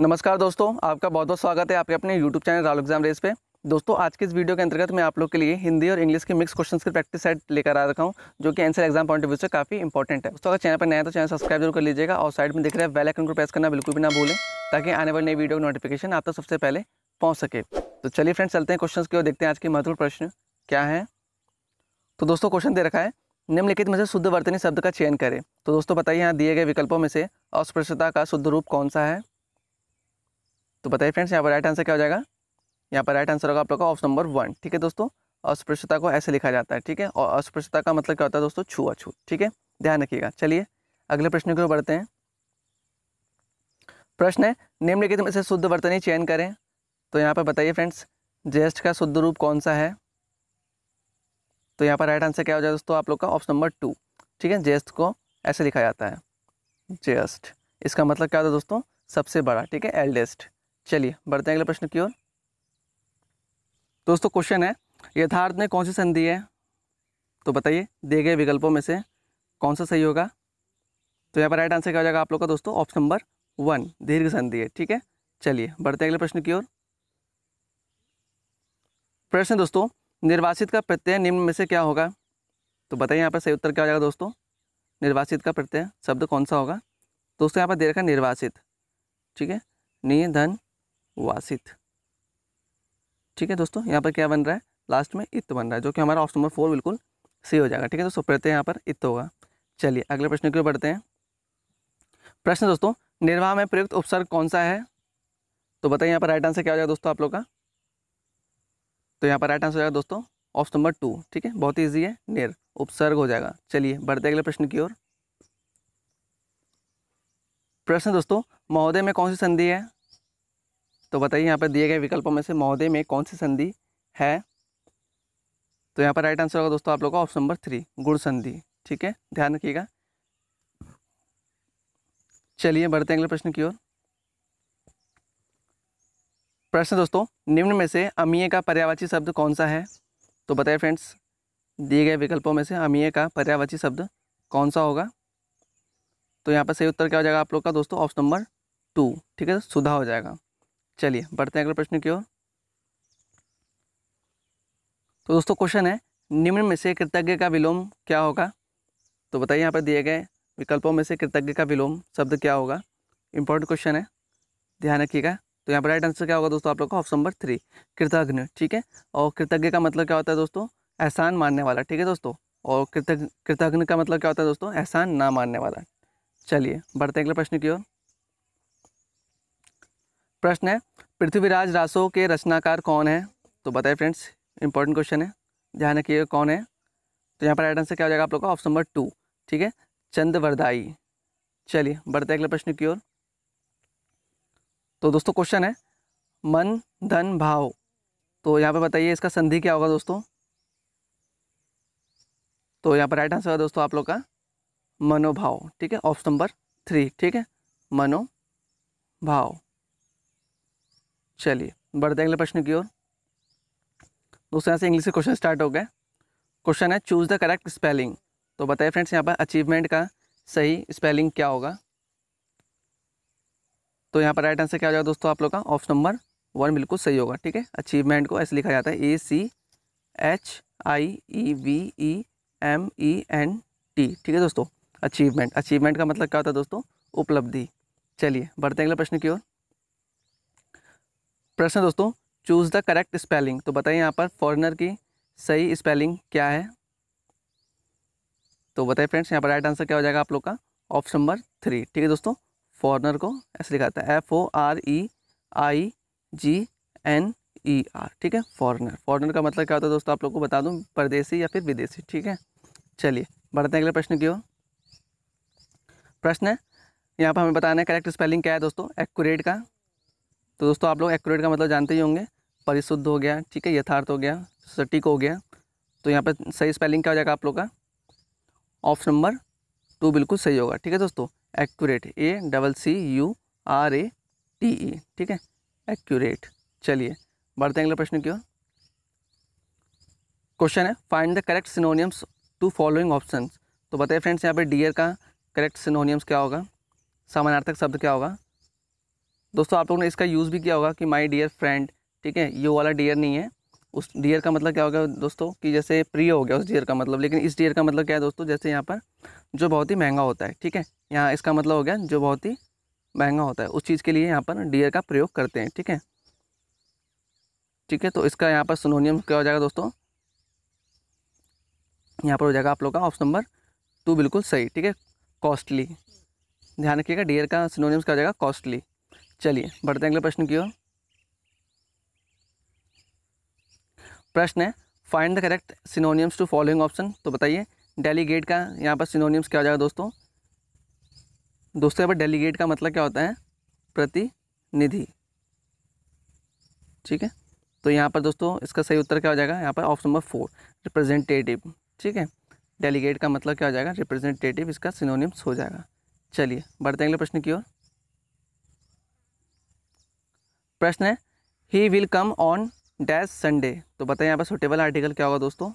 नमस्कार दोस्तों आपका बहुत बहुत स्वागत है आपके अपने YouTube channel Rahul exam race पे दोस्तों आज के इस वीडियो के अंतर्गत मैं आप लोग के लिए हिंदी और इंग्लिश के मिक्स क्वेश्चंस की प्रैक्टिस सेट लेकर आ रखा हूँ जो कि answer exam point of view से काफ़ी इंपॉर्टेंट है दोस्तों अगर चैनल पर नया तो चैनल सब्सक्राइब जरूर कर लीजिएगा और साइड में दिख रहा है बेल आइकन को प्रेस करना बिल्कुल भी ना भूलें ताकि आने वाले नई वीडियो की नोटिफिकेशन आप तक सबसे पहले पहुँच सके तो चलिए फ्रेंड्स चलते हैं क्वेश्चन की ओर देखते हैं आज के महत्वपूर्ण प्रश्न क्या है तो दोस्तों क्वेश्चन दे रखा है निम्नलिखित में से शुद्ध वर्तनी शब्द का चयन करें तो दोस्तों बताइए यहाँ दिए गए विकल्पों में से अस्पृश्यता का शुद्ध रूप कौन सा है तो बताइए फ्रेंड्स यहाँ पर राइट आंसर क्या हो जाएगा यहाँ पर राइट आंसर होगा आप लोग का ऑप्शन नंबर वन ठीक है दोस्तों अस्पृश्यता को ऐसे लिखा जाता है ठीक है और अस्पृश्यता का मतलब क्या होता है दोस्तों छुआछूत ठीक है ध्यान रखिएगा चलिए अगले प्रश्न की ओर बढ़ते हैं प्रश्न है निम्नलिखित में से शुद्ध वर्तनी चयन करें तो यहाँ पर बताइए फ्रेंड्स ज्येष्ठ का शुद्ध रूप कौन सा है तो यहाँ पर राइट आंसर क्या हो जाएगा दोस्तों आप लोग का ऑप्शन नंबर टू ठीक है ज्येष्ठ को ऐसे लिखा जाता है ज्येष्ठ इसका मतलब क्या होता है दोस्तों सबसे बड़ा ठीक है एल्डेस्ट चलिए बढ़ते हैं अगले प्रश्न की ओर दोस्तों क्वेश्चन है यथार्थ में कौन सी संधि है तो बताइए दिए गए विकल्पों में से कौन सा सही होगा तो यहाँ पर राइट आंसर क्या हो जाएगा आप लोग का दोस्तों ऑप्शन नंबर वन दीर्घ संधि है ठीक है चलिए बढ़ते हैं अगले प्रश्न की ओर प्रश्न दोस्तों निर्वासित का प्रत्यय निम्न में से क्या होगा तो बताइए यहाँ पर सही उत्तर क्या हो जाएगा दोस्तों निर्वासित का प्रत्यय शब्द कौन सा होगा दोस्तों यहाँ पर दे रखा निर्वासित ठीक है धन वासित ठीक है दोस्तों यहाँ पर क्या बन रहा है लास्ट में इत बन रहा है जो कि हमारा ऑप्शन नंबर फोर बिल्कुल सही हो जाएगा ठीक है दोस्तों प्रत्यय यहाँ पर इत होगा चलिए अगले प्रश्न की ओर बढ़ते हैं प्रश्न दोस्तों निर्वाह में प्रयुक्त उपसर्ग कौन सा है तो बताइए यहाँ पर राइट आंसर क्या हो जाएगा दोस्तों आप लोग का तो यहाँ पर राइट आंसर हो जाएगा दोस्तों ऑप्शन नंबर टू ठीक है बहुत ईजी है निर उपसर्ग हो जाएगा चलिए बढ़ते अगले प्रश्न की ओर प्रश्न दोस्तों महोदय में कौन सी संधि है तो बताइए यहाँ पर दिए गए विकल्पों में से महोदय में कौन सी संधि है तो यहाँ पर राइट आंसर होगा दोस्तों आप लोग का ऑप्शन नंबर थ्री गुड़ संधि ठीक है ध्यान रखिएगा चलिए बढ़ते हैं अगले प्रश्न की ओर प्रश्न दोस्तों निम्न में से अमीय का पर्यावाची शब्द कौन सा है तो बताइए फ्रेंड्स दिए गए विकल्पों में से अमीय का पर्यावाची शब्द कौन सा होगा तो यहाँ पर सही उत्तर क्या हो जाएगा आप लोग का दोस्तों ऑप्शन नंबर टू ठीक है सुधा हो जाएगा चलिए बढ़ते हैं अगले प्रश्न की ओर तो दोस्तों क्वेश्चन है निम्न में से कृतज्ञ का विलोम क्या होगा तो बताइए यहाँ पर दिए गए विकल्पों में से कृतज्ञ का विलोम शब्द क्या होगा इंपॉर्टेंट क्वेश्चन है ध्यान रखिएगा तो यहाँ पर राइट आंसर क्या होगा दोस्तों आप लोग का ऑप्शन नंबर थ्री कृतज्ञ ठीक है और कृतज्ञ का मतलब क्या होता है दोस्तों एहसान मानने वाला ठीक है दोस्तों और कृतज्ञ कृतज्ञ का मतलब क्या होता है दोस्तों एहसान ना मानने वाला चलिए बढ़ते अगले प्रश्न की ओर प्रश्न है पृथ्वीराज रासो के रचनाकार कौन है तो बताए फ्रेंड्स इंपॉर्टेंट क्वेश्चन है ध्यान रखिए कौन है तो यहाँ पर राइट आंसर क्या हो जाएगा आप लोग का ऑप्शन नंबर टू ठीक है चंद वरदाई चलिए बढ़ते अगले प्रश्न की ओर तो दोस्तों क्वेश्चन है मन धन भाव तो यहाँ पर बताइए इसका संधि क्या होगा दोस्तों तो यहाँ पर राइट आंसर होगा दोस्तों आप लोग का मनोभाव ठीक है ऑप्शन नंबर थ्री ठीक है मनोभाव चलिए बढ़ते अगले प्रश्न की ओर दोस्तों यहाँ से इंग्लिश के क्वेश्चन स्टार्ट हो गए क्वेश्चन है चूज़ द करेक्ट स्पेलिंग तो बताइए फ्रेंड्स यहाँ पर अचीवमेंट का सही स्पेलिंग क्या होगा तो यहाँ पर राइट आंसर क्या हो जाएगा दोस्तों आप लोग का ऑप्शन नंबर वन बिल्कुल सही होगा ठीक है अचीवमेंट को ऐसे लिखा जाता है A C H I E V E M E N T ठीक है दोस्तों अचीवमेंट अचीवमेंट का मतलब क्या होता है दोस्तों उपलब्धि चलिए बढ़ते हैं अगले प्रश्न की ओर प्रश्न दोस्तों चूज़ द करेक्ट स्पेलिंग तो बताइए यहाँ पर फॉरेनर की सही स्पेलिंग क्या है तो बताइए फ्रेंड्स यहाँ पर राइट आंसर क्या हो जाएगा आप लोग का ऑप्शन नंबर थ्री ठीक है दोस्तों फॉरनर को ऐसे लिखा है F O R E I G N E R ठीक है फॉरनर फॉरनर का मतलब क्या होता है दोस्तों आप लोग को बता दूँ परदेसी या फिर विदेशी ठीक है चलिए बढ़ते हैं अगले प्रश्न की ओर प्रश्न है यहाँ पर हमें बताना है करेक्ट स्पेलिंग क्या है दोस्तों एक्यूरेट का तो दोस्तों आप लोग एक्यूरेट का मतलब जानते ही होंगे परिशुद्ध हो गया ठीक है यथार्थ हो गया सटीक हो गया तो यहाँ पर सही स्पेलिंग क्या हो जाएगा आप लोग का ऑप्शन नंबर टू बिल्कुल सही होगा ठीक है दोस्तों accurate A double C U R A T E ठीक है एक्यूरेट चलिए बढ़ते हैं अगले प्रश्न की ओर क्वेश्चन है find the correct synonyms to following option तो बताइए फ्रेंड्स यहाँ पे डियर का करेक्ट सिनोनियम्स क्या होगा समानार्थक शब्द क्या होगा दोस्तों आप लोगों ने इसका यूज़ भी किया होगा कि माई डियर फ्रेंड ठीक है ये वाला डियर नहीं है उस डियर का मतलब क्या हो गया दोस्तों कि जैसे प्रिय हो गया उस डियर का मतलब लेकिन इस डियर का मतलब क्या है दोस्तों जैसे यहाँ पर जो बहुत ही महंगा होता है ठीक है यहाँ इसका मतलब हो गया जो बहुत ही महंगा होता है उस चीज़ के लिए यहाँ पर डियर का प्रयोग करते हैं ठीक है ठीक है तो इसका यहाँ पर सुनोनियम क्या हो जाएगा दोस्तों यहाँ पर हो जाएगा आप लोग का ऑप्शन नंबर टू बिल्कुल सही ठीक है कॉस्टली ध्यान रखिएगा डियर का सिनोनिम्स क्या हो जाएगा कॉस्टली चलिए बढ़ते हैं अगले प्रश्न की ओर प्रश्न है find the correct synonyms to following option तो बताइए डेलीगेट का यहाँ पर सिनोनियम्स क्या हो जाएगा दोस्तों दोस्तों यहाँ पर डेलीगेट का मतलब क्या होता है प्रतिनिधि ठीक है तो यहाँ पर दोस्तों इसका सही उत्तर क्या हो जाएगा यहाँ पर ऑप्शन नंबर फोर रिप्रेजेंटेटिव ठीक है डेलीगेट का मतलब क्या हो जाएगा रिप्रेजेंटेटिव इसका सिनोनियम्स हो जाएगा चलिए बढ़ते हैं अगले प्रश्न की ओर प्रश्न है he will come on dash Sunday तो बताइए यहाँ पर सुटेबल आर्टिकल क्या होगा दोस्तों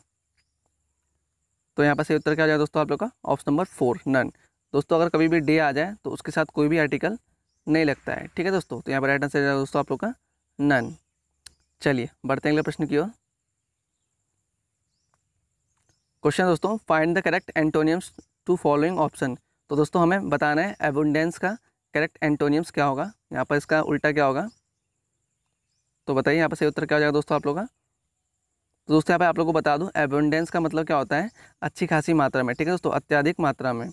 तो यहाँ पर सही उत्तर क्या हो जाएगा दोस्तों आप लोग का ऑप्शन नंबर फोर नन दोस्तों अगर कभी भी डे आ जाए तो उसके साथ कोई भी आर्टिकल नहीं लगता है ठीक है दोस्तों तो यहाँ पर राइट आंसर दोस्तों आप लोग का नन चलिए बढ़ते हैं अगले प्रश्न की ओर क्वेश्चन दोस्तों find the correct antonyms to following option तो दोस्तों हमें बताना है एबुंडेंस का करेक्ट एंटोनियम्स क्या होगा यहाँ पर इसका उल्टा क्या होगा तो बताइए यहाँ पर सही उत्तर क्या हो जाएगा दोस्तों आप लोगों का तो दोस्तों यहाँ पर आप लोगों को बता दूँ एबंडेंस का मतलब क्या होता है अच्छी खासी मात्रा में ठीक है दोस्तों अत्याधिक मात्रा में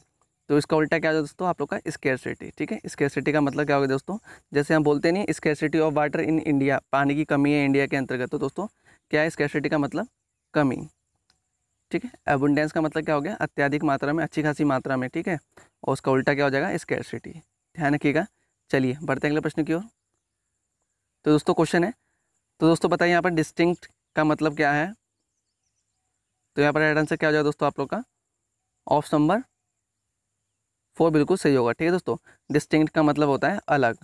तो इसका उल्टा क्या हो दोस्तों आप लोग का स्केरसिटी ठीक है स्केरसिटी का मतलब क्या होगा दोस्तों जैसे हम बोलते नहीं scarcity of water in India पानी की कमी है इंडिया के अंतर्गत तो दोस्तों क्या है स्केरसिटी का मतलब कमी ठीक है एबुंडेंस का मतलब क्या हो गया अत्याधिक मात्रा में अच्छी खासी मात्रा में ठीक है और उसका उल्टा क्या हो जाएगा स्केरसिटी ध्यान रखिएगा चलिए बढ़ते अगले प्रश्न की ओर तो दोस्तों क्वेश्चन है तो दोस्तों बताइए यहाँ पर डिस्टिंक्ट का मतलब क्या है तो यहाँ पर राइट आंसर क्या हो जाएगा दोस्तों आप लोग का ऑप्शन नंबर फोर बिल्कुल सही होगा ठीक है दोस्तों डिस्टिंक्ट का मतलब होता है अलग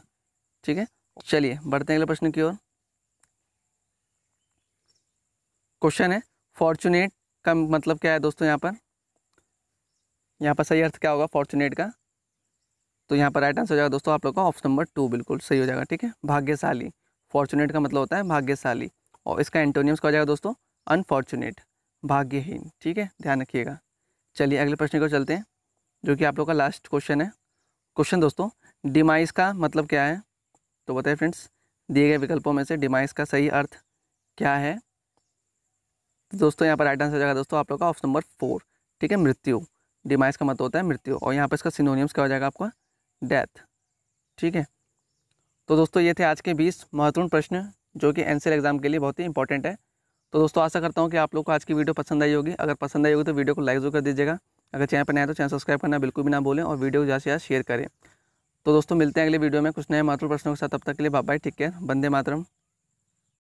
ठीक है चलिए बढ़ते हैं अगले प्रश्न की ओर क्वेश्चन है फॉर्चुनेट का मतलब क्या है दोस्तों यहाँ पर यहाँ पर सही अर्थ क्या होगा फॉर्चुनेट का तो यहाँ पर राइट आंसर हो जाएगा दोस्तों आप लोग का ऑप्शन नंबर टू बिल्कुल सही हो जाएगा ठीक है भाग्यशाली फॉर्चुनेट का मतलब होता है भाग्यशाली और इसका एंटोनियम्स क्या हो जाएगा दोस्तों अनफॉर्चुनेट भाग्यहीन ठीक है ध्यान रखिएगा चलिए अगले प्रश्न को चलते हैं जो कि आप लोग का लास्ट क्वेश्चन है क्वेश्चन दोस्तों डिमाइस का मतलब क्या है तो बताइए फ्रेंड्स दिए गए विकल्पों में से डिमाइस का सही अर्थ क्या है तो दोस्तों यहाँ पर राइट आंसर हो जाएगा दोस्तों आप लोग का ऑप्शन नंबर फोर ठीक है मृत्यु डिमाइस का मतलब होता है मृत्यु और यहाँ पर इसका सिनोनियम्स क्या हो जाएगा आपका डेथ ठीक है तो दोस्तों ये थे आज के बीस महत्वपूर्ण प्रश्न जो कि एन एग्ज़ाम के लिए बहुत ही इंपॉर्टेंट है तो दोस्तों आशा करता हूँ कि आप लोग को आज की वीडियो पसंद आई होगी अगर पसंद आई होगी तो वीडियो को लाइक जरूर कर दीजिएगा अगर चैनल पर नया तो चैनल सब्सक्राइब करना बिल्कुल भी ना बोलें और वीडियो को ज़्यादा से ज़्यादा शेयर करें तो दोस्तों मिलते हैं अगले वीडियो में कुछ नए महत्वपूर्ण प्रश्नों के साथ तब तक के लिए बाय ठीक है बंदे मातरम